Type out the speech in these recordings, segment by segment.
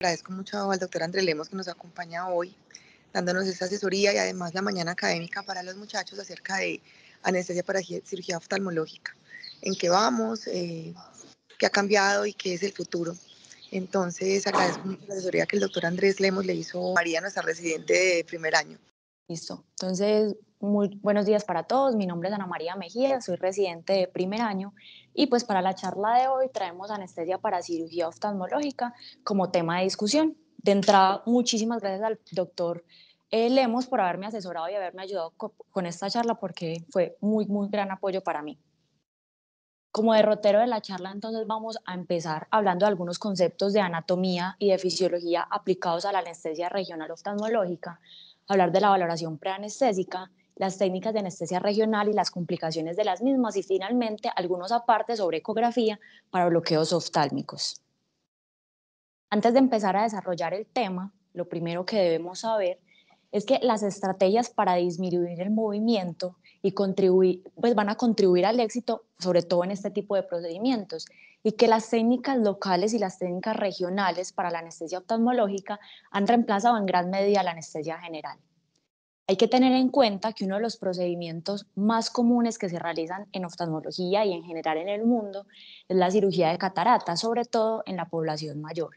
Agradezco mucho al doctor Andrés Lemos que nos acompaña hoy dándonos esta asesoría y además la mañana académica para los muchachos acerca de anestesia para cirugía oftalmológica, en qué vamos, eh, qué ha cambiado y qué es el futuro. Entonces agradezco mucho la asesoría que el doctor Andrés Lemos le hizo a María, nuestra residente de primer año. Listo. Entonces, muy buenos días para todos. Mi nombre es Ana María Mejía, soy residente de primer año y pues para la charla de hoy traemos anestesia para cirugía oftalmológica como tema de discusión. De entrada, muchísimas gracias al doctor eh, Lemos por haberme asesorado y haberme ayudado con esta charla porque fue muy, muy gran apoyo para mí. Como derrotero de la charla, entonces vamos a empezar hablando de algunos conceptos de anatomía y de fisiología aplicados a la anestesia regional oftalmológica, hablar de la valoración preanestésica, las técnicas de anestesia regional y las complicaciones de las mismas y finalmente algunos apartes sobre ecografía para bloqueos oftálmicos. Antes de empezar a desarrollar el tema, lo primero que debemos saber es que las estrategias para disminuir el movimiento y contribuir, pues van a contribuir al éxito, sobre todo en este tipo de procedimientos y que las técnicas locales y las técnicas regionales para la anestesia oftalmológica han reemplazado en gran medida la anestesia general. Hay que tener en cuenta que uno de los procedimientos más comunes que se realizan en oftalmología y en general en el mundo es la cirugía de catarata, sobre todo en la población mayor.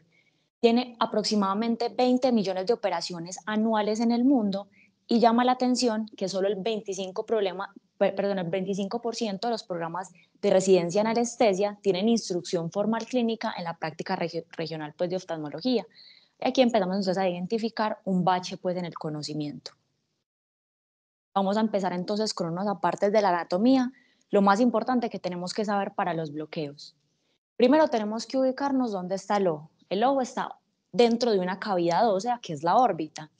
Tiene aproximadamente 20 millones de operaciones anuales en el mundo y llama la atención que solo el 25%, problema, perdón, el 25 de los programas de residencia en anestesia tienen instrucción formal clínica en la práctica regional pues, de oftalmología. Y aquí empezamos entonces a identificar un bache pues, en el conocimiento. Vamos a empezar entonces con unos partes de la anatomía, lo más importante que tenemos que saber para los bloqueos. Primero tenemos que ubicarnos dónde está el ojo. El ojo está dentro de una cavidad ósea que es la órbita.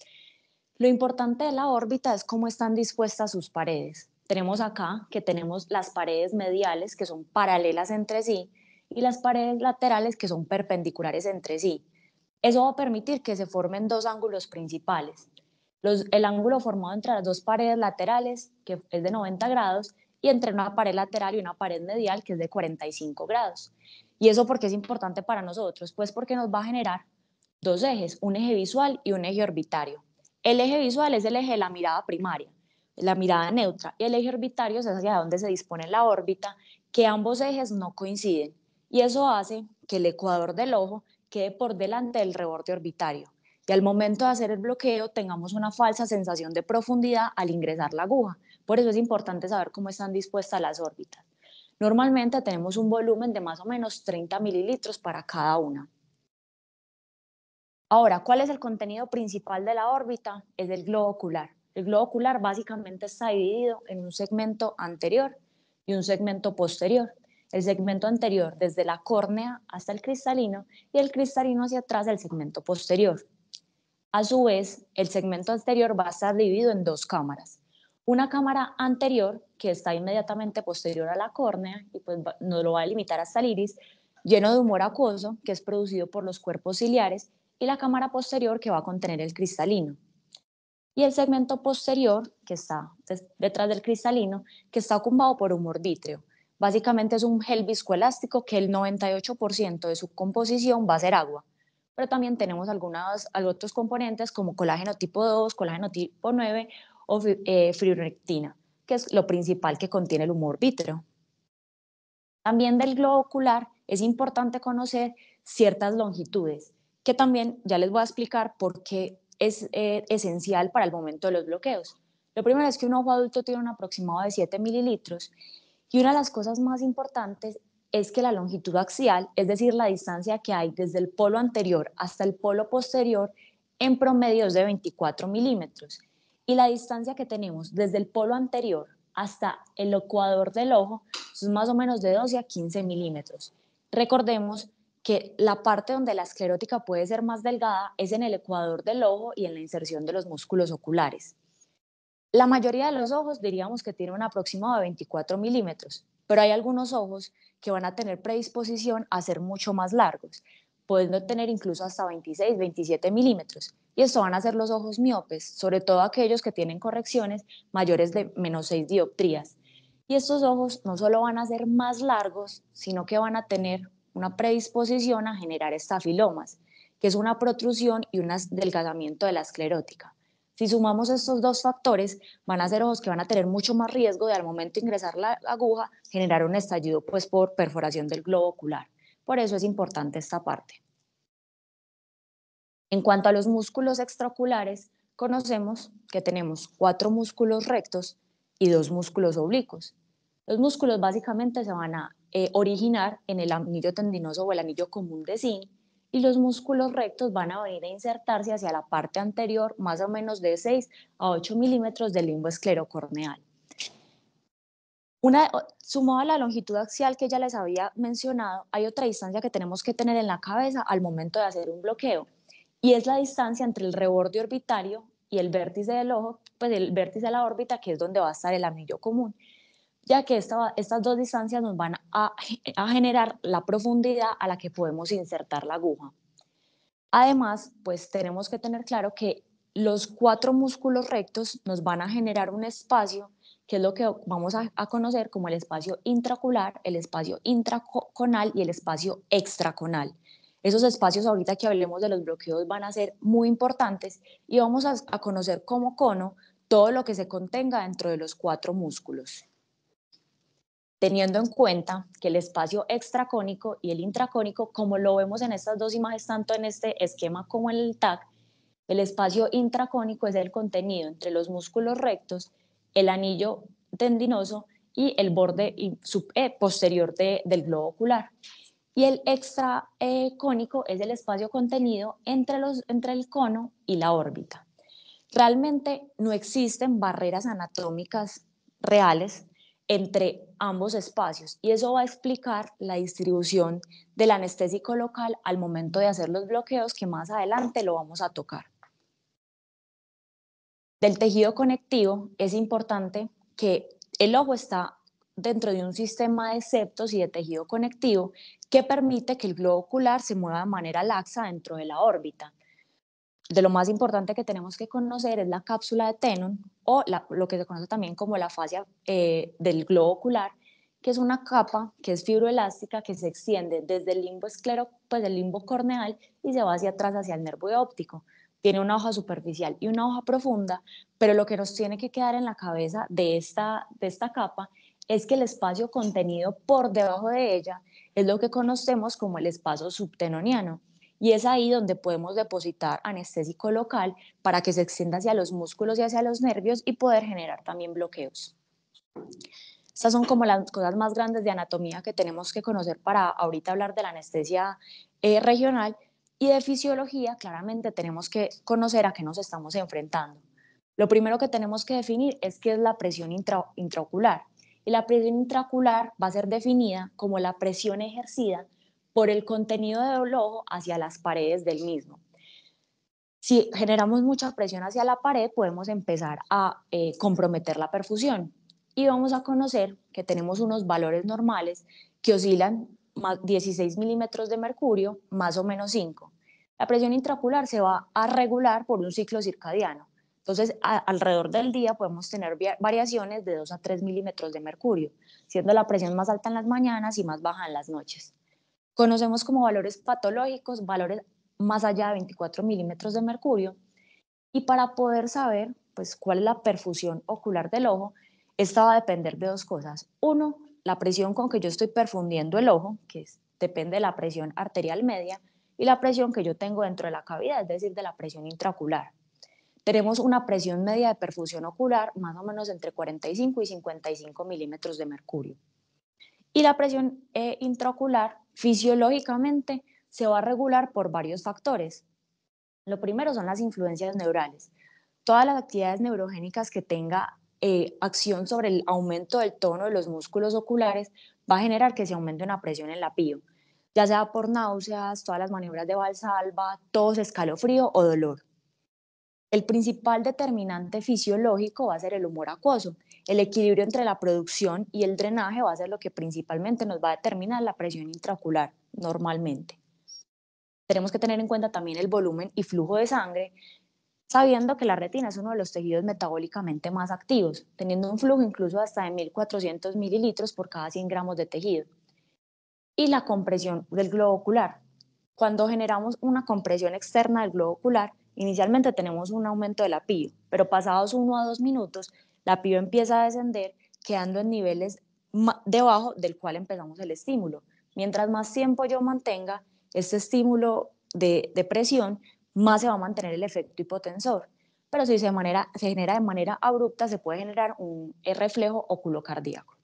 Lo importante de la órbita es cómo están dispuestas sus paredes. Tenemos acá que tenemos las paredes mediales que son paralelas entre sí y las paredes laterales que son perpendiculares entre sí. Eso va a permitir que se formen dos ángulos principales. el ángulo formado entre las dos paredes laterales, que es de 90 grados, y entre una pared lateral y una pared medial, que es de 45 grados. ¿Y eso por qué es importante para nosotros? Pues porque nos va a generar dos ejes, un eje visual y un eje orbitario. El eje visual es el eje de la mirada primaria, la mirada neutra, y el eje orbitario es hacia donde se dispone la órbita, que ambos ejes no coinciden, y eso hace que el ecuador del ojo quede por delante del reborde orbitario. Y al momento de hacer el bloqueo tengamos una falsa sensación de profundidad al ingresar la aguja. Por eso es importante saber cómo están dispuestas las órbitas. Normalmente tenemos un volumen de más o menos 30 mililitros para cada una. Ahora, ¿cuál es el contenido principal de la órbita? Es el globo ocular. El globo ocular básicamente está dividido en un segmento anterior y un segmento posterior. El segmento anterior desde la córnea hasta el cristalino y el cristalino hacia atrás del segmento posterior. A su vez, el segmento anterior va a estar dividido en dos cámaras. Una cámara anterior que está inmediatamente posterior a la córnea y pues nos lo va a limitar hasta el iris, lleno de humor acuoso que es producido por los cuerpos ciliares y la cámara posterior que va a contener el cristalino. Y el segmento posterior, que está detrás del cristalino, que está ocupado por un vítreo. Básicamente es un gel viscoelástico que el 98% de su composición va a ser agua. Pero también tenemos algunos otros componentes como colágeno tipo 2, colágeno tipo 9 o eh, que es lo principal que contiene el humor vítreo. También del globo ocular es importante conocer ciertas longitudes que también ya les voy a explicar por qué es eh, esencial para el momento de los bloqueos. Lo primero es que un ojo adulto tiene un aproximado de 7 mililitros y una de las cosas más importantes es que la longitud axial, es decir, la distancia que hay desde el polo anterior hasta el polo posterior, en promedio es de 24 milímetros. Y la distancia que tenemos desde el polo anterior hasta el ecuador del ojo es más o menos de 12 a 15 milímetros. Recordemos que la parte donde la esclerótica puede ser más delgada es en el ecuador del ojo y en la inserción de los músculos oculares. La mayoría de los ojos diríamos que tienen un aproximado de 24 milímetros, pero hay algunos ojos que van a tener predisposición a ser mucho más largos, pudiendo tener incluso hasta 26, 27 milímetros. Y esto van a ser los ojos miopes, sobre todo aquellos que tienen correcciones mayores de menos 6 dioptrías. Y estos ojos no solo van a ser más largos, sino que van a tener una predisposición a generar estafilomas, que es una protrusión y un adelgazamiento de la esclerótica. Si sumamos estos dos factores, van a ser ojos que van a tener mucho más riesgo de al momento de ingresar la aguja generar un estallido pues, por perforación del globo ocular. Por eso es importante esta parte. En cuanto a los músculos extraculares, conocemos que tenemos cuatro músculos rectos y dos músculos oblicuos. Los músculos básicamente se van a eh, originar en el anillo tendinoso o el anillo común de zinc y los músculos rectos van a venir a insertarse hacia la parte anterior, más o menos de 6 a 8 milímetros del limbo esclerocorneal. Una, sumado a la longitud axial que ya les había mencionado, hay otra distancia que tenemos que tener en la cabeza al momento de hacer un bloqueo, y es la distancia entre el reborde orbitario y el vértice del ojo, pues el vértice de la órbita, que es donde va a estar el anillo común ya que estas dos distancias nos van a, generar la profundidad a la que podemos insertar la aguja. Además, pues tenemos que tener claro que los cuatro músculos rectos nos van a generar un espacio que es lo que vamos a, conocer como el espacio intracular, el espacio intraconal y el espacio extraconal. Esos espacios ahorita que hablemos de los bloqueos van a ser muy importantes y vamos a conocer como cono todo lo que se contenga dentro de los cuatro músculos teniendo en cuenta que el espacio extracónico y el intracónico, como lo vemos en estas dos imágenes, tanto en este esquema como en el TAC, el espacio intracónico es el contenido entre los músculos rectos, el anillo tendinoso y el borde eh, posterior del globo ocular. Y el extracónico es el espacio contenido entre el cono y la órbita. Realmente no existen barreras anatómicas reales entre ambos espacios y eso va a explicar la distribución del anestésico local al momento de hacer los bloqueos que más adelante lo vamos a tocar. Del tejido conectivo es importante que el ojo está dentro de un sistema de septos y de tejido conectivo que permite que el globo ocular se mueva de manera laxa dentro de la órbita de lo más importante que tenemos que conocer es la cápsula de Tenon o lo que se conoce también como la fascia eh, del globo ocular, que es una capa que es fibroelástica que se extiende desde el limbo esclero, pues el limbo corneal y se va hacia atrás hacia el nervio óptico. Tiene una hoja superficial y una hoja profunda, pero lo que nos tiene que quedar en la cabeza de esta, de esta capa es que el espacio contenido por debajo de ella es lo que conocemos como el espacio subtenoniano y es ahí donde podemos depositar anestésico local para que se extienda hacia los músculos y hacia los nervios y poder generar también bloqueos. Estas son como las cosas más grandes de anatomía que tenemos que conocer para ahorita hablar de la anestesia eh, regional y de fisiología, claramente tenemos que conocer a qué nos estamos enfrentando. Lo primero que tenemos que definir es qué es la presión intraocular. Y la presión intraocular va a ser definida como la presión ejercida por el contenido de ojo hacia las paredes del mismo. Si generamos mucha presión hacia la pared, podemos empezar a eh, comprometer la perfusión y vamos a conocer que tenemos unos valores normales que oscilan más 16 milímetros de mercurio, más o menos 5. La presión intracular se va a regular por un ciclo circadiano. Entonces, alrededor del día podemos tener variaciones de 2 a 3 milímetros de mercurio, siendo la presión más alta en las mañanas y más baja en las noches conocemos como valores patológicos, valores más allá de 24 milímetros de mercurio. Y para poder saber pues, cuál es la perfusión ocular del ojo, esta va a depender de dos cosas. Uno, la presión con que yo estoy perfundiendo el ojo, que depende de la presión arterial media, y la presión que yo tengo dentro de la cavidad, es decir, de la presión intraocular. Tenemos una presión media de perfusión ocular más o menos entre 45 y 55 milímetros de mercurio. Y la presión eh, intraocular Fisiológicamente se va a regular por varios factores. Lo primero son las influencias neurales. Todas las actividades neurogénicas que tenga eh, acción sobre el aumento del tono de los músculos oculares va a generar que se aumente una presión en la pío, ya sea por náuseas, todas las maniobras de Valsalva, tos, escalofrío o dolor el principal determinante fisiológico va a ser el humor acuoso. El equilibrio entre la producción y el drenaje va a ser lo que principalmente nos va a determinar la presión intraocular normalmente. Tenemos que tener en cuenta también el volumen y flujo de sangre, sabiendo que la retina es uno de los tejidos metabólicamente más activos, teniendo un flujo incluso hasta de 1.400 mililitros por cada 100 gramos de tejido. Y la compresión del globo ocular. Cuando generamos una compresión externa del globo ocular, Inicialmente tenemos un aumento de la PIB, pero pasados uno a dos minutos, la PIB empieza a descender, quedando en niveles debajo del cual empezamos el estímulo. Mientras más tiempo yo mantenga este estímulo de, de presión, más se va a mantener el efecto hipotensor. Pero si se, manera, se genera de manera abrupta, se puede generar un reflejo oculocardíaco.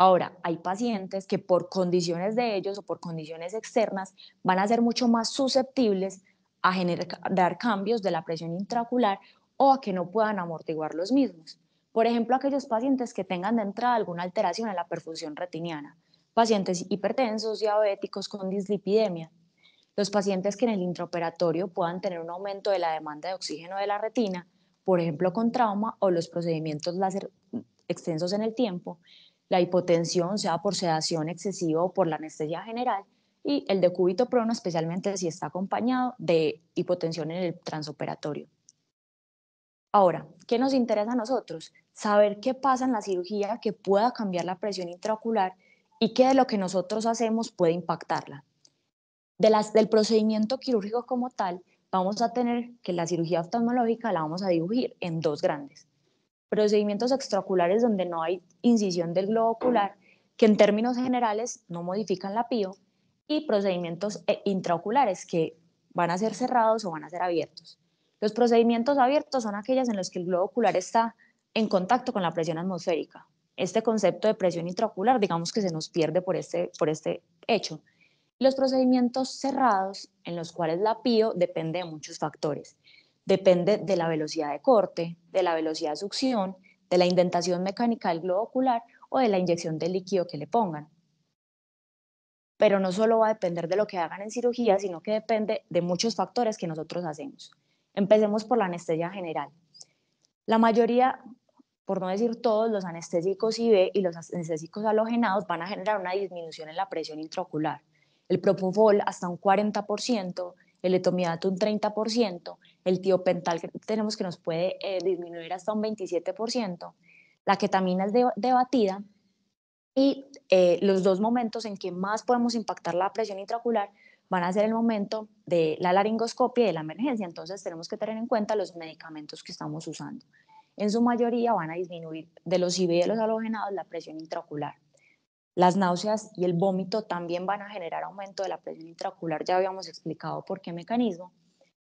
Ahora, hay pacientes que por condiciones de ellos o por condiciones externas van a ser mucho más susceptibles a generar cambios de la presión intraocular o a que no puedan amortiguar los mismos. Por ejemplo, aquellos pacientes que tengan de entrada alguna alteración en la perfusión retiniana, pacientes hipertensos, diabéticos con dislipidemia, los pacientes que en el intraoperatorio puedan tener un aumento de la demanda de oxígeno de la retina, por ejemplo con trauma o los procedimientos láser extensos en el tiempo, la hipotensión, sea por sedación excesiva o por la anestesia general, y el decúbito prono, especialmente si está acompañado de hipotensión en el transoperatorio. Ahora, ¿qué nos interesa a nosotros? Saber qué pasa en la cirugía que pueda cambiar la presión intraocular y qué de lo que nosotros hacemos puede impactarla. De las, del procedimiento quirúrgico como tal, vamos a tener que la cirugía oftalmológica la vamos a dividir en dos grandes. Procedimientos extraoculares donde no hay incisión del globo ocular, que en términos generales no modifican la pío y procedimientos eh, intraoculares que van a ser cerrados o van a ser abiertos. Los procedimientos abiertos son aquellos en los que el globo ocular está en contacto con la presión atmosférica. Este concepto de presión intraocular, digamos que se nos pierde por este, por este hecho. Los procedimientos cerrados, en los cuales la PIO depende de muchos factores. Depende de la velocidad de corte, de la velocidad de succión, de la indentación mecánica del globo ocular o de la inyección de líquido que le pongan pero no solo va a depender de lo que hagan en cirugía, sino que depende de muchos factores que nosotros hacemos. Empecemos por la anestesia general. La mayoría, por no decir todos, los anestésicos IV y los anestésicos halogenados van a generar una disminución en la presión intraocular. El propofol hasta un 40%, el etomidato un 30%, el tiopental que tenemos que nos puede eh, disminuir hasta un 27%, la ketamina es debatida y eh, los dos momentos en que más podemos impactar la presión intracular van a ser el momento de la laringoscopia y de la emergencia. Entonces tenemos que tener en cuenta los medicamentos que estamos usando. En su mayoría van a disminuir de los IV y de los halogenados la presión intracular. Las náuseas y el vómito también van a generar aumento de la presión intracular, ya habíamos explicado por qué mecanismo.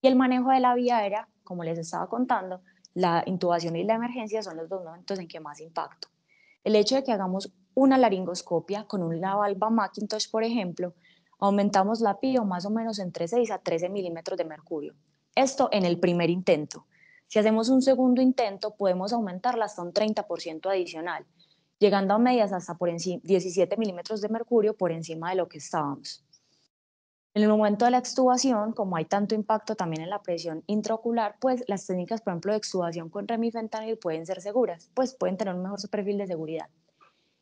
Y el manejo de la vía aérea, como les estaba contando, la intubación y la emergencia son los dos momentos en que más impacto. El hecho de que hagamos una laringoscopia con un lavalba Macintosh, por ejemplo, aumentamos la pio más o menos entre 6 a 13 milímetros de mercurio. Esto en el primer intento. Si hacemos un segundo intento, podemos aumentarla hasta un 30% adicional, llegando a medias hasta por 17 milímetros de mercurio por encima de lo que estábamos. En el momento de la extubación, como hay tanto impacto también en la presión intraocular, pues las técnicas, por ejemplo, de extubación con remifentanil pueden ser seguras, pues pueden tener un mejor perfil de seguridad.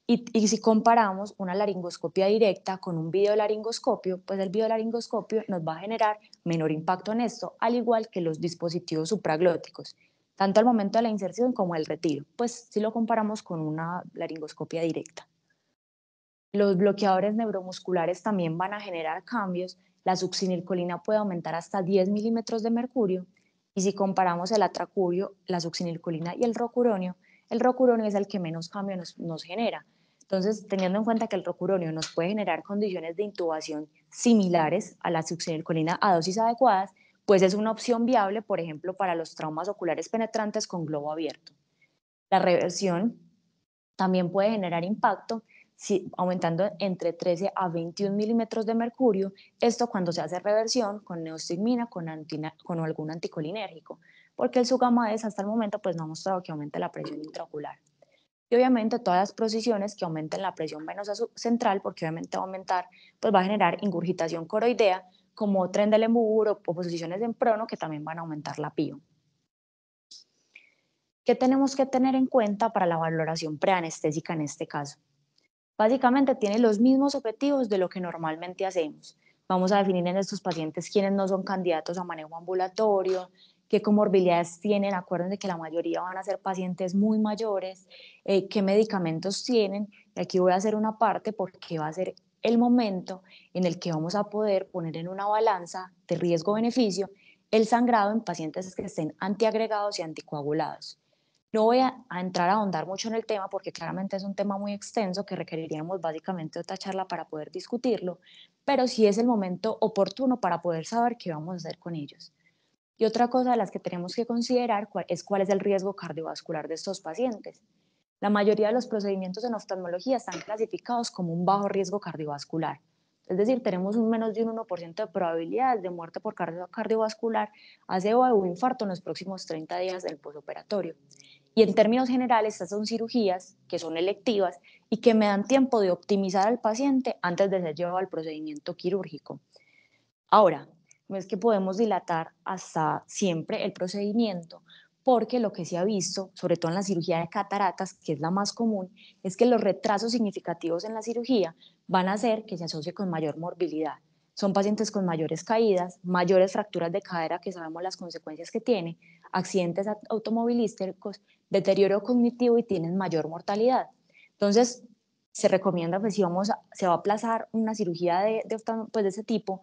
Y, si comparamos una laringoscopia directa con un videolaringoscopio, pues el videolaringoscopio nos va a generar menor impacto en esto, al igual que los dispositivos supraglóticos, tanto al momento de la inserción como el retiro, pues si lo comparamos con una laringoscopia directa. Los bloqueadores neuromusculares también van a generar cambios. La succinilcolina puede aumentar hasta 10 milímetros de mercurio. Y si comparamos el atracurio, la succinilcolina y el rocuronio, el rocuronio es el que menos cambio nos, genera. Entonces, teniendo en cuenta que el rocuronio nos puede generar condiciones de intubación similares a la succinilcolina a dosis adecuadas, pues es una opción viable, por ejemplo, para los traumas oculares penetrantes con globo abierto. La reversión también puede generar impacto aumentando entre 13 a 21 milímetros de mercurio, esto cuando se hace reversión con neostigmina, con, con algún anticolinérgico, porque el es hasta el momento pues no ha mostrado que aumente la presión intraocular. Y obviamente todas las posiciones que aumenten la presión venosa central, porque obviamente va a aumentar, pues va a generar ingurgitación coroidea, como tren del embudo o posiciones en prono que también van a aumentar la pio. ¿Qué tenemos que tener en cuenta para la valoración preanestésica en este caso? Básicamente tiene los mismos objetivos de lo que normalmente hacemos. Vamos a definir en estos pacientes quiénes no son candidatos a manejo ambulatorio, qué comorbilidades tienen, acuérdense que la mayoría van a ser pacientes muy mayores, eh, qué medicamentos tienen. Y aquí voy a hacer una parte porque va a ser el momento en el que vamos a poder poner en una balanza de riesgo-beneficio el sangrado en pacientes que estén antiagregados y anticoagulados. No voy a, entrar a ahondar mucho en el tema porque claramente es un tema muy extenso que requeriríamos básicamente otra charla para poder discutirlo, pero sí es el momento oportuno para poder saber qué vamos a hacer con ellos. Y otra cosa de las que tenemos que considerar es cuál es el riesgo cardiovascular de estos pacientes. La mayoría de los procedimientos en oftalmología están clasificados como un bajo riesgo cardiovascular. Es decir, tenemos un menos de un 1% de probabilidades de muerte por cardiovascular, aseo o infarto en los próximos 30 días del posoperatorio. Y en términos generales, estas son cirugías que son electivas y que me dan tiempo de optimizar al paciente antes de ser llevado al procedimiento quirúrgico. Ahora, no es que podemos dilatar hasta siempre el procedimiento, porque lo que se ha visto, sobre todo en la cirugía de cataratas, que es la más común, es que los retrasos significativos en la cirugía van a hacer que se asocie con mayor morbilidad. Son pacientes con mayores caídas, mayores fracturas de cadera, que sabemos las consecuencias que tiene, accidentes automovilísticos, deterioro cognitivo y tienen mayor mortalidad. Entonces, se recomienda pues, si vamos se va a aplazar una cirugía de, de, pues, de ese tipo,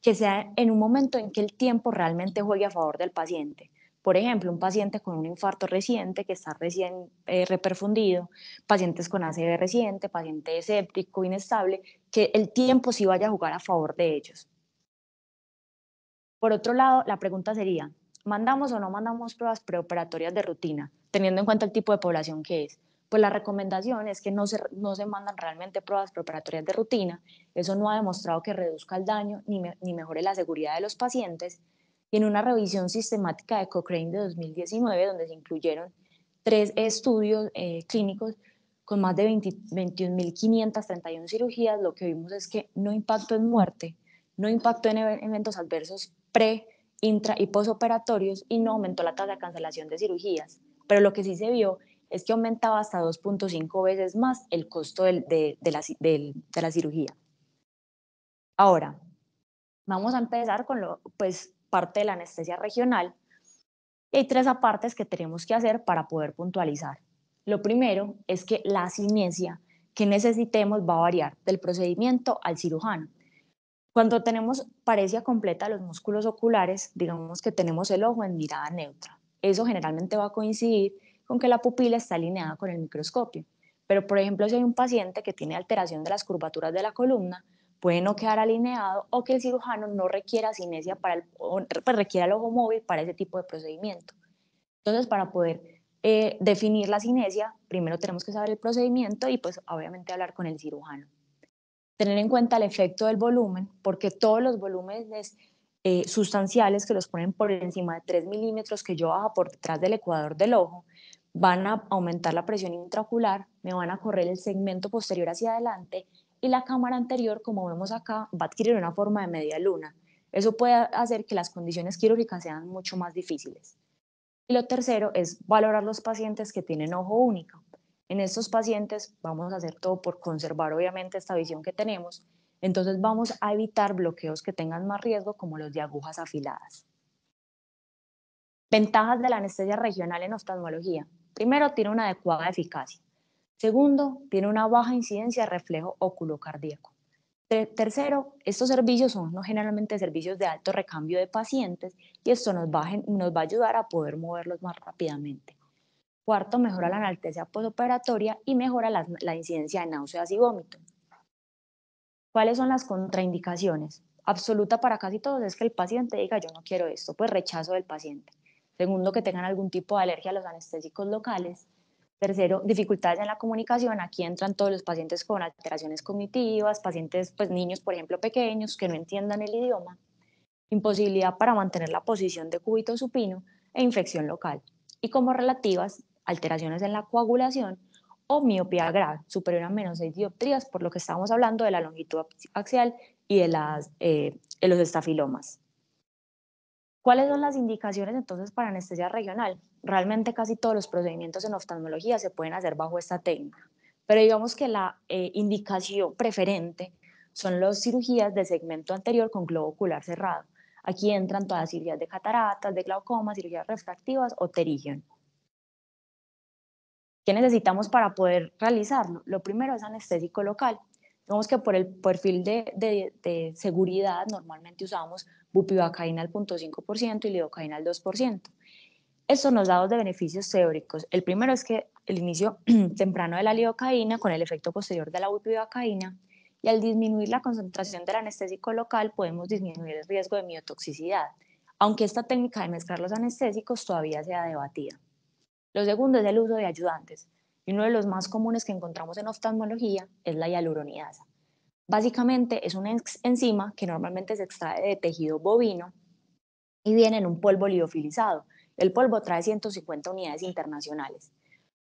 que sea en un momento en que el tiempo realmente juegue a favor del paciente. Por ejemplo, un paciente con un infarto reciente que está recién eh, reperfundido, pacientes con ACV reciente, paciente escéptico, inestable, que el tiempo sí vaya a jugar a favor de ellos. Por otro lado, la pregunta sería, ¿mandamos o no mandamos pruebas preoperatorias de rutina, teniendo en cuenta el tipo de población que es? Pues la recomendación es que no se, no se mandan realmente pruebas preoperatorias de rutina. Eso no ha demostrado que reduzca el daño ni, mejore la seguridad de los pacientes. Y en una revisión sistemática de Cochrane de 2019, donde se incluyeron tres estudios eh, clínicos, con más de 21.531 cirugías, lo que vimos es que no impactó en muerte, no impactó en e-, eventos adversos pre, intra y posoperatorios y no aumentó la tasa de cancelación de cirugías. Pero lo que sí se vio es que aumentaba hasta 2.5 veces más el costo de, de, la, de, la, cirugía. Ahora, vamos a empezar con lo, pues, parte de la anestesia regional. Y hay tres apartes que tenemos que hacer para poder puntualizar. Lo primero es que la sinesia que necesitemos va a variar del procedimiento al cirujano. Cuando tenemos parecia completa los músculos oculares, digamos que tenemos el ojo en mirada neutra. Eso generalmente va a coincidir con que la pupila está alineada con el microscopio. Pero, por ejemplo, si hay un paciente que tiene alteración de las curvaturas de la columna, puede no quedar alineado o que el cirujano no requiera cinesia para el, pues, requiera el ojo móvil para ese tipo de procedimiento. Entonces, para poder eh, definir la cinesia, primero tenemos que saber el procedimiento y pues obviamente hablar con el cirujano. Tener en cuenta el efecto del volumen, porque todos los volúmenes eh, sustanciales que los ponen por encima de 3 milímetros que yo bajo por detrás del ecuador del ojo, van a aumentar la presión intraocular, me van a correr el segmento posterior hacia adelante y la cámara anterior, como vemos acá, va a adquirir una forma de media luna. Eso puede hacer que las condiciones quirúrgicas sean mucho más difíciles. Y lo tercero es valorar los pacientes que tienen ojo único. En estos pacientes vamos a hacer todo por conservar obviamente esta visión que tenemos, entonces vamos a evitar bloqueos que tengan más riesgo como los de agujas afiladas. Ventajas de la anestesia regional en oftalmología. Primero, tiene una adecuada eficacia. Segundo, tiene una baja incidencia de reflejo oculocardíaco. Tercero, estos servicios son no generalmente servicios de alto recambio de pacientes y esto nos va, a ayudar a poder moverlos más rápidamente. Cuarto, mejora la analgesia postoperatoria y mejora la, incidencia de náuseas y vómitos. ¿Cuáles son las contraindicaciones? Absoluta para casi todos es que el paciente diga yo no quiero esto, pues rechazo del paciente. Segundo, que tengan algún tipo de alergia a los anestésicos locales. Tercero, dificultades en la comunicación. Aquí entran todos los pacientes con alteraciones cognitivas, pacientes, pues niños, por ejemplo, pequeños que no entiendan el idioma. Imposibilidad para mantener la posición de cúbito supino e infección local. Y como relativas, alteraciones en la coagulación o miopía grave, superior a menos 6 dioptrías, por lo que estábamos hablando de la longitud axial y de, las, eh, de los estafilomas. ¿Cuáles son las indicaciones entonces para anestesia regional? Realmente casi todos los procedimientos en oftalmología se pueden hacer bajo esta técnica, pero digamos que la eh, indicación preferente son las cirugías de segmento anterior con globo ocular cerrado. Aquí entran todas las cirugías de cataratas, de glaucoma, cirugías refractivas o terigen. ¿Qué necesitamos para poder realizarlo? Lo primero es anestésico local, Digamos que por el perfil de, seguridad normalmente usamos bupivacaína al 0.5% y lidocaína al 2%. Estos nos da dos de beneficios teóricos. El primero es que el inicio temprano de la lidocaína con el efecto posterior de la bupivacaína y al disminuir la concentración del anestésico local podemos disminuir el riesgo de miotoxicidad, aunque esta técnica de mezclar los anestésicos todavía sea debatida. Lo segundo es el uso de ayudantes. Y uno de los más comunes que encontramos en oftalmología es la hialuronidasa. Básicamente es una enzima que normalmente se extrae de tejido bovino y viene en un polvo liofilizado. El polvo trae 150 unidades internacionales.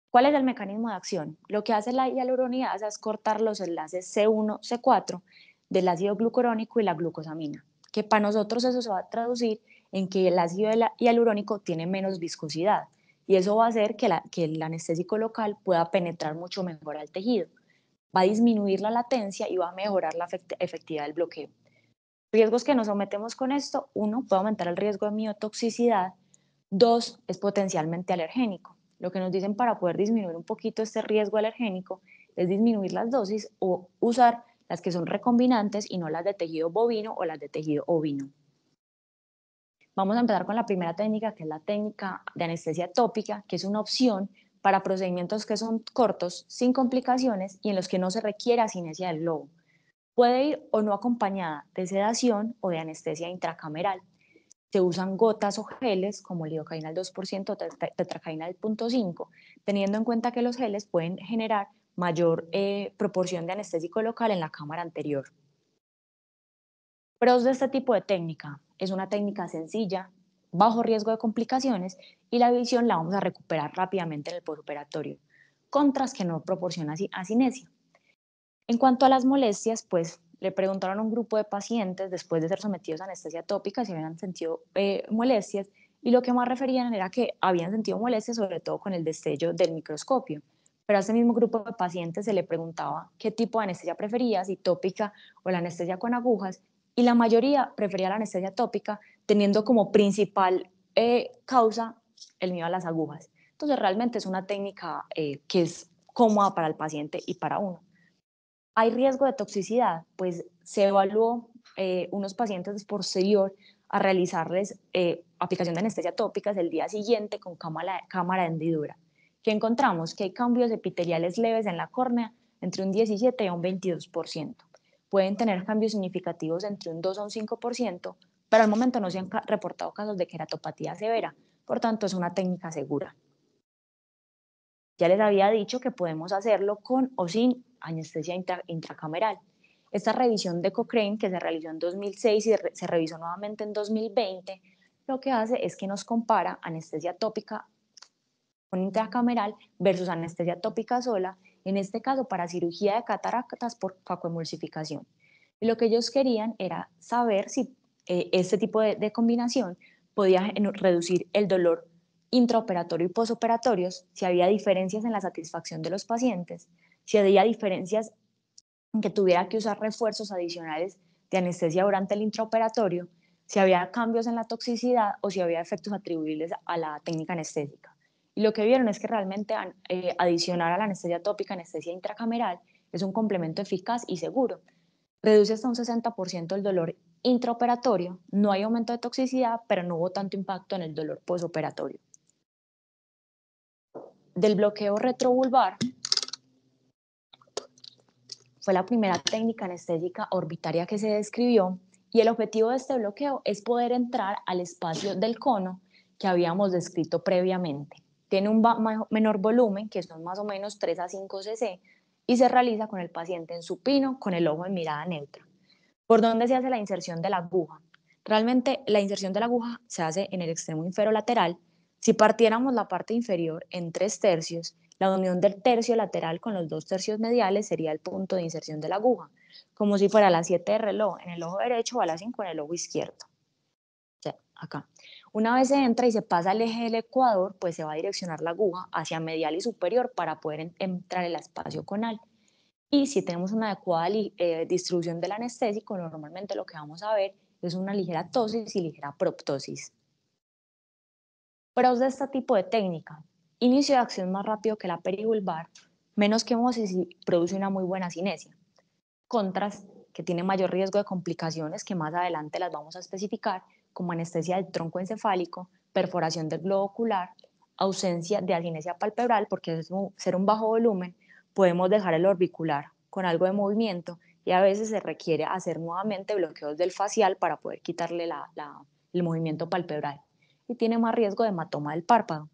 ¿Cuál es el mecanismo de acción? Lo que hace la hialuronidasa es cortar los enlaces C1, C4 del ácido glucurónico y la glucosamina, que para nosotros eso se va a traducir en que el ácido hialurónico tiene menos viscosidad y eso va a hacer que, la, el anestésico local pueda penetrar mucho mejor al tejido. Va a disminuir la latencia y va a mejorar la efectividad del bloqueo. Riesgos que nos sometemos con esto, uno, puede aumentar el riesgo de miotoxicidad, dos, es potencialmente alergénico. Lo que nos dicen para poder disminuir un poquito este riesgo alergénico es disminuir las dosis o usar las que son recombinantes y no las de tejido bovino o las de tejido ovino. Vamos a empezar con la primera técnica, que es la técnica de anestesia tópica, que es una opción para procedimientos que son cortos, sin complicaciones y en los que no se requiera anestesia del lobo. Puede ir o no acompañada de sedación o de anestesia intracameral. Se usan gotas o geles como lidocaína al 2% o tetracaína al 0.5, teniendo en cuenta que los geles pueden generar mayor eh, proporción de anestésico local en la cámara anterior. Pero es de este tipo de técnica. Es una técnica sencilla, bajo riesgo de complicaciones y la visión la vamos a recuperar rápidamente en el postoperatorio. Contras que no proporciona asinesia. En cuanto a las molestias, pues le preguntaron a un grupo de pacientes después de ser sometidos a anestesia tópica si habían sentido eh, molestias y lo que más referían era que habían sentido molestias sobre todo con el destello del microscopio. Pero a ese mismo grupo de pacientes se le preguntaba qué tipo de anestesia prefería, si tópica o la anestesia con agujas, y la mayoría prefería la anestesia tópica, teniendo como principal eh, causa el miedo a las agujas. Entonces realmente es una técnica eh, que es cómoda para el paciente y para uno. ¿Hay riesgo de toxicidad? Pues se evaluó eh, unos pacientes posterior a realizarles aplicación de anestesia tópica el día siguiente con cámara, cámara de hendidura. Que encontramos? Que hay cambios epiteliales leves en la córnea entre un 17 y un 22% pueden tener cambios significativos entre un 2 a un 5%, pero al momento no se han reportado casos de queratopatía severa, por tanto es una técnica segura. Ya les había dicho que podemos hacerlo con o sin anestesia intracameral. Esta revisión de Cochrane, que se realizó en 2006 y se revisó nuevamente en 2020, lo que hace es que nos compara anestesia tópica con intracameral versus anestesia tópica sola en este caso para cirugía de cataratas por facoemulsificación. Y lo que ellos querían era saber si eh, este tipo de, de combinación podía reducir el dolor intraoperatorio y posoperatorio, si había diferencias en la satisfacción de los pacientes, si había diferencias en que tuviera que usar refuerzos adicionales de anestesia durante el intraoperatorio, si había cambios en la toxicidad o si había efectos atribuibles a la técnica anestésica. Y lo que vieron es que realmente eh, adicionar a la anestesia tópica, anestesia intracameral, es un complemento eficaz y seguro. Reduce hasta un 60% el dolor intraoperatorio, no hay aumento de toxicidad, pero no hubo tanto impacto en el dolor posoperatorio. Del bloqueo retrovulvar fue la primera técnica anestésica orbitaria que se describió y el objetivo de este bloqueo es poder entrar al espacio del cono que habíamos descrito previamente tiene un menor volumen, que son más o menos 3 a 5 cc, y se realiza con el paciente en supino, con el ojo en mirada neutra. ¿Por dónde se hace la inserción de la aguja? Realmente la inserción de la aguja se hace en el extremo inferolateral. Si partiéramos la parte inferior en tres tercios, la unión del tercio lateral con los dos tercios mediales sería el punto de inserción de la aguja, como si fuera a las 7 de reloj en el ojo derecho o a las 5 en el ojo izquierdo acá. Una vez se entra y se pasa al eje del ecuador, pues se va a direccionar la aguja hacia medial y superior para poder en, entrar el espacio conal. Y si tenemos una adecuada eh, distribución del anestésico, normalmente lo que vamos a ver es una ligera tosis y ligera proptosis. Pros de este tipo de técnica. Inicio de acción más rápido que la perivulvar, menos que y produce una muy buena cinesia. Contras, que tiene mayor riesgo de complicaciones, que más adelante las vamos a especificar, como anestesia del tronco encefálico, perforación del globo ocular, ausencia de alginesia palpebral, porque es un, ser un bajo volumen, podemos dejar el orbicular con algo de movimiento y a veces se requiere hacer nuevamente bloqueos del facial para poder quitarle el movimiento palpebral y tiene más riesgo de hematoma del párpado.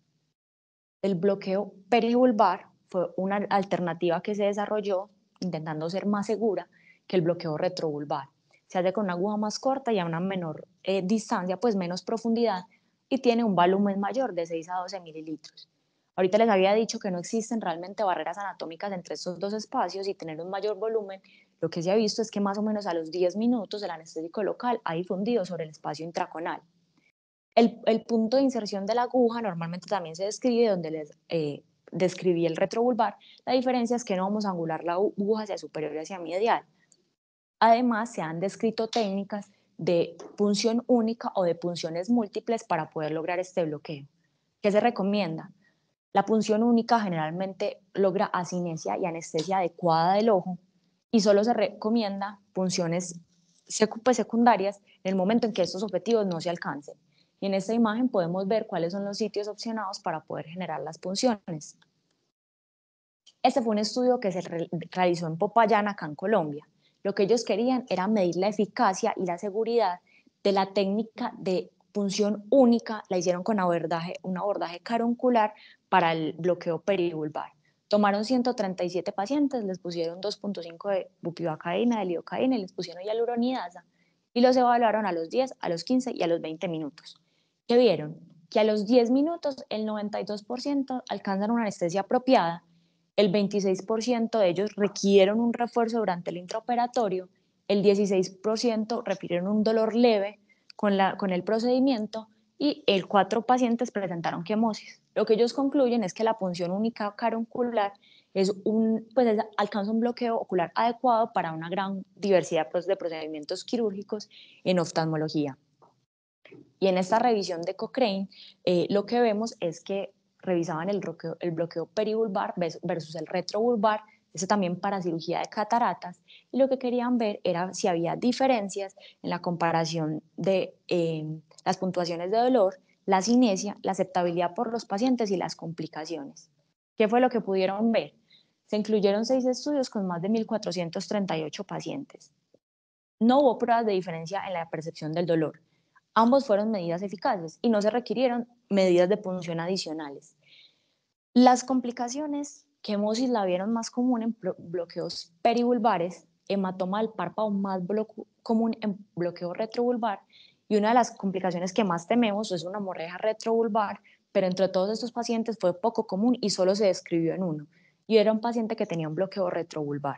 El bloqueo perivulvar fue una alternativa que se desarrolló intentando ser más segura que el bloqueo retrovulvar. Se hace con una aguja más corta y a una menor eh, distancia, pues menos profundidad, y tiene un volumen mayor de 6 a 12 mililitros. Ahorita les había dicho que no existen realmente barreras anatómicas entre estos dos espacios y tener un mayor volumen, lo que se ha visto es que más o menos a los 10 minutos el anestésico local ha difundido sobre el espacio intraconal. El, punto de inserción de la aguja normalmente también se describe donde les eh, describí el retrovulvar. La diferencia es que no vamos a angular la aguja hacia superior y hacia medial. Además, se han descrito técnicas de punción única o de punciones múltiples para poder lograr este bloqueo. ¿Qué se recomienda? La punción única generalmente logra asinesia y anestesia adecuada del ojo y solo se recomienda punciones pues, secundarias en el momento en que estos objetivos no se alcancen. Y en esta imagen podemos ver cuáles son los sitios opcionados para poder generar las punciones. Este fue un estudio que se realizó en Popayán, acá en Colombia. Lo que ellos querían era medir la eficacia y la seguridad de la técnica de función única, la hicieron con abordaje, un abordaje caruncular para el bloqueo perivulvar. Tomaron 137 pacientes, les pusieron 2.5 de bupivacaína, de lidocaína les pusieron hialuronidasa y los evaluaron a los 10, a los 15 y a los 20 minutos. ¿Qué vieron? Que a los 10 minutos el 92% alcanzan una anestesia apropiada el 26% de ellos requirieron un refuerzo durante el intraoperatorio, el 16% refirieron un dolor leve con, la, con el procedimiento y el 4 pacientes presentaron quemosis. Lo que ellos concluyen es que la punción única caruncular es un, pues alcanza un bloqueo ocular adecuado para una gran diversidad pues, de procedimientos quirúrgicos en oftalmología. Y en esta revisión de Cochrane, eh, lo que vemos es que revisaban el bloqueo, el bloqueo peribulbar versus el retrobulbar, ese también para cirugía de cataratas, y lo que querían ver era si había diferencias en la comparación de eh, las puntuaciones de dolor, la cinesia, la aceptabilidad por los pacientes y las complicaciones. ¿Qué fue lo que pudieron ver? Se incluyeron seis estudios con más de 1.438 pacientes. No hubo pruebas de diferencia en la percepción del dolor, Ambos fueron medidas eficaces y no se requirieron medidas de punción adicionales. Las complicaciones que hemos la vieron más común en bloqueos perivulvares, hematoma del párpado más común en bloqueo retrovulvar y una de las complicaciones que más tememos es una morreja retrovulvar, pero entre todos estos pacientes fue poco común y solo se describió en uno, y era un paciente que tenía un bloqueo retrovulvar.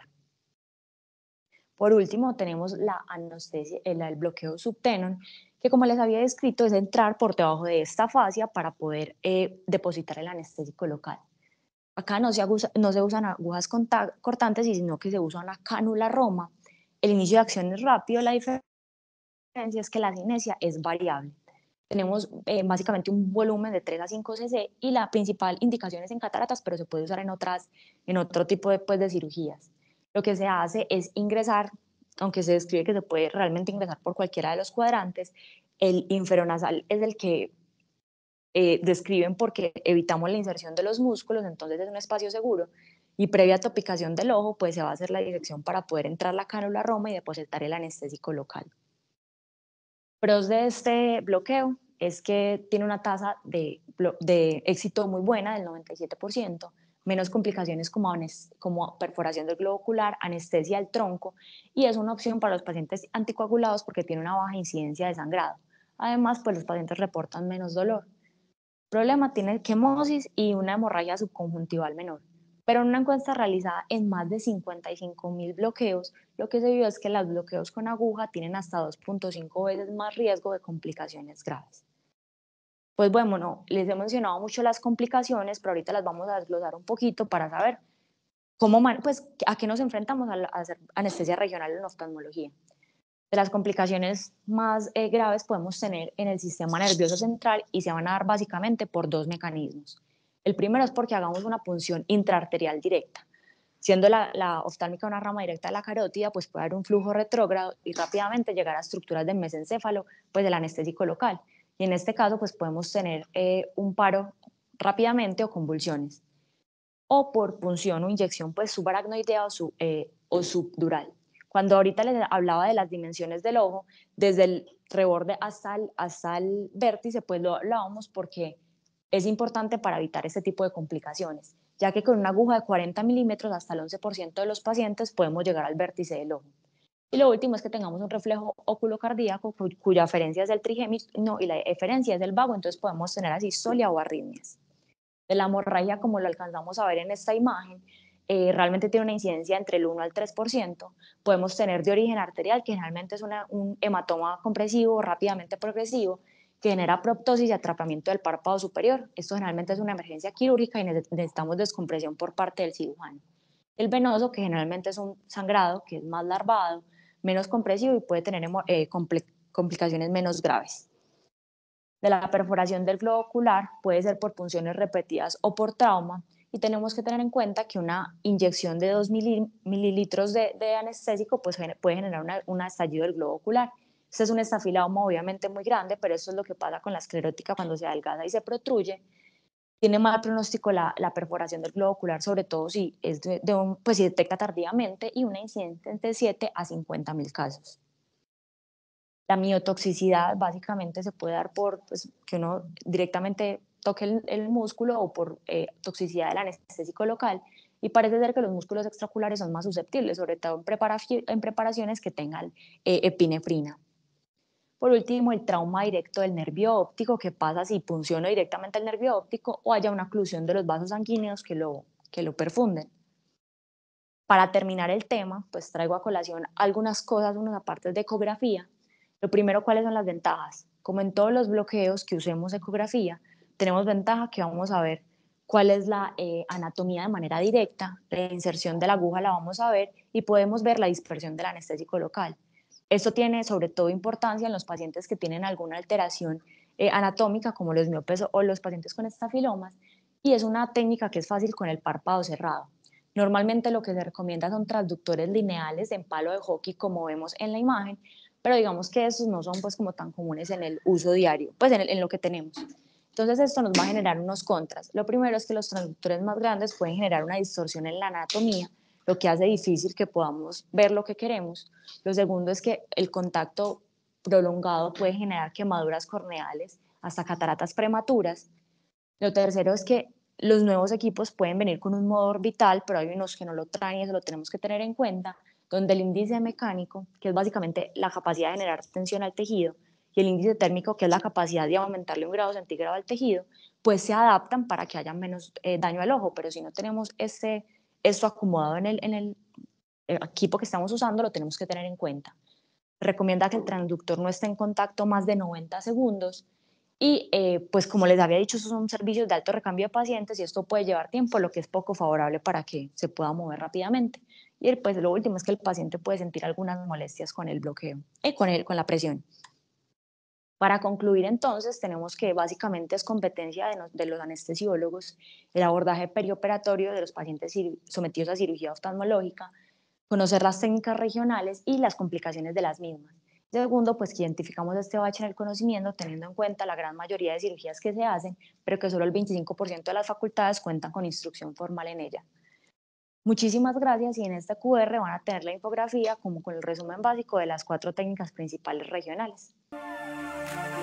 Por último, tenemos la anestesia, eh, el, el bloqueo subtenon, que como les había descrito es entrar por debajo de esta fascia para poder eh, depositar el anestésico local. Acá no se, no se usan agujas cortantes, sino que se usa una cánula roma. El inicio de acción es rápido, la diferencia es que la cinesia es variable. Tenemos eh, básicamente un volumen de 3 a 5 cc y la principal indicación es en cataratas, pero se puede usar en, otras, en otro tipo de, pues, de cirugías. Lo que se hace es ingresar aunque se describe que se puede realmente ingresar por cualquiera de los cuadrantes, el inferonasal es el que eh, describen porque evitamos la inserción de los músculos, entonces es un espacio seguro. Y previa topicación del ojo, pues se va a hacer la dirección para poder entrar la cánula roma y depositar el anestésico local. Pros de este bloqueo es que tiene una tasa de éxito muy buena del 97% menos complicaciones como, como perforación del globo ocular, anestesia del tronco y es una opción para los pacientes anticoagulados porque tiene una baja incidencia de sangrado. Además, pues los pacientes reportan menos dolor. El problema tiene quemosis y una hemorragia subconjuntival menor. Pero en una encuesta realizada en más de 55 mil bloqueos, lo que se vio es que los bloqueos con aguja tienen hasta 2.5 veces más riesgo de complicaciones graves. Pues bueno, no, les he mencionado mucho las complicaciones, pero ahorita las vamos a desglosar un poquito para saber cómo, pues, a qué nos enfrentamos al hacer anestesia regional en oftalmología. De las complicaciones más eh, graves podemos tener en el sistema nervioso central y se van a dar básicamente por dos mecanismos. El primero es porque hagamos una punción intraarterial directa. Siendo la, la, oftálmica una rama directa de la carótida, pues puede haber un flujo retrógrado y rápidamente llegar a estructuras del mesencéfalo, pues del anestésico local. Y en este caso, pues podemos tener eh, un paro rápidamente o convulsiones. O por punción o inyección, pues subaracnoidea o, sub, eh, o subdural. Cuando ahorita les hablaba de las dimensiones del ojo, desde el reborde hasta el, hasta el vértice, pues lo hablábamos porque es importante para evitar este tipo de complicaciones, ya que con una aguja de 40 milímetros hasta el 11% de los pacientes podemos llegar al vértice del ojo. Y lo último es que tengamos un reflejo oculocardíaco cuya aferencia es el trigémino y la eferencia es del vago, entonces podemos tener así solia o arritmias. De la hemorragia, como lo alcanzamos a ver en esta imagen, eh, realmente tiene una incidencia entre el 1 al 3%. Podemos tener de origen arterial, que generalmente es un hematoma compresivo rápidamente progresivo, que genera proptosis y atrapamiento del párpado superior. Esto generalmente es una emergencia quirúrgica y necesitamos descompresión por parte del cirujano. El venoso, que generalmente es un sangrado, que es más larvado, menos compresivo y puede tener eh, complicaciones menos graves. De la perforación del globo ocular puede ser por punciones repetidas o por trauma y tenemos que tener en cuenta que una inyección de 2 mililitros de, anestésico pues, puede generar una, un estallido del globo ocular. Este es un estafiloma obviamente muy grande, pero eso es lo que pasa con la esclerótica cuando se adelgaza y se protruye tiene mal pronóstico la, perforación del globo ocular, sobre todo si es de, un, pues si detecta tardíamente y una incidencia entre 7 a 50 mil casos. La miotoxicidad básicamente se puede dar por pues, que uno directamente toque el, músculo o por eh, toxicidad del anestésico local y parece ser que los músculos extraculares son más susceptibles, sobre todo en, en preparaciones que tengan eh, epinefrina. Por último, el trauma directo del nervio óptico, que pasa si funciona directamente el nervio óptico o haya una oclusión de los vasos sanguíneos que lo, perfunden. Para terminar el tema, pues traigo a colación algunas cosas, unos apartes de ecografía. Lo primero, ¿cuáles son las ventajas? Como en todos los bloqueos que usemos ecografía, tenemos ventaja que vamos a ver cuál es la eh, anatomía de manera directa, la inserción de la aguja la vamos a ver y podemos ver la dispersión del anestésico local. Esto tiene sobre todo importancia en los pacientes que tienen alguna alteración eh, anatómica, como los miopes o los pacientes con estafilomas, y es una técnica que es fácil con el párpado cerrado. Normalmente lo que se recomienda son transductores lineales en palo de hockey, como vemos en la imagen, pero digamos que esos no son pues como tan comunes en el uso diario, pues en lo que tenemos. Entonces esto nos va a generar unos contras. Lo primero es que los transductores más grandes pueden generar una distorsión en la anatomía lo que hace difícil que podamos ver lo que queremos. Lo segundo es que el contacto prolongado puede generar quemaduras corneales hasta cataratas prematuras. Lo tercero es que los nuevos equipos pueden venir con un modo orbital, pero hay unos que no lo traen y eso lo tenemos que tener en cuenta, donde el índice mecánico, que es básicamente la capacidad de generar tensión al tejido, y el índice térmico, que es la capacidad de aumentarle un grado centígrado al tejido, pues se adaptan para que haya menos eh, daño al ojo, pero si no tenemos ese esto acomodado en el, en el eh, equipo que estamos usando, lo tenemos que tener en cuenta. Recomienda que el transductor no esté en contacto más de 90 segundos y eh, pues como les había dicho, son servicios de alto recambio de pacientes y esto puede llevar tiempo, lo que es poco favorable para que se pueda mover rápidamente. Y pues lo último es que el paciente puede sentir algunas molestias con el bloqueo, y eh, con, con la presión. Para concluir entonces, tenemos que básicamente es competencia de, los anestesiólogos el abordaje perioperatorio de los pacientes sometidos a cirugía oftalmológica, conocer las técnicas regionales y las complicaciones de las mismas. Segundo, pues que identificamos este bache en el conocimiento teniendo en cuenta la gran mayoría de cirugías que se hacen, pero que solo el 25% de las facultades cuentan con instrucción formal en ella. Muchísimas gracias y en esta QR van a tener la infografía como con el resumen básico de las cuatro técnicas principales regionales. Bye.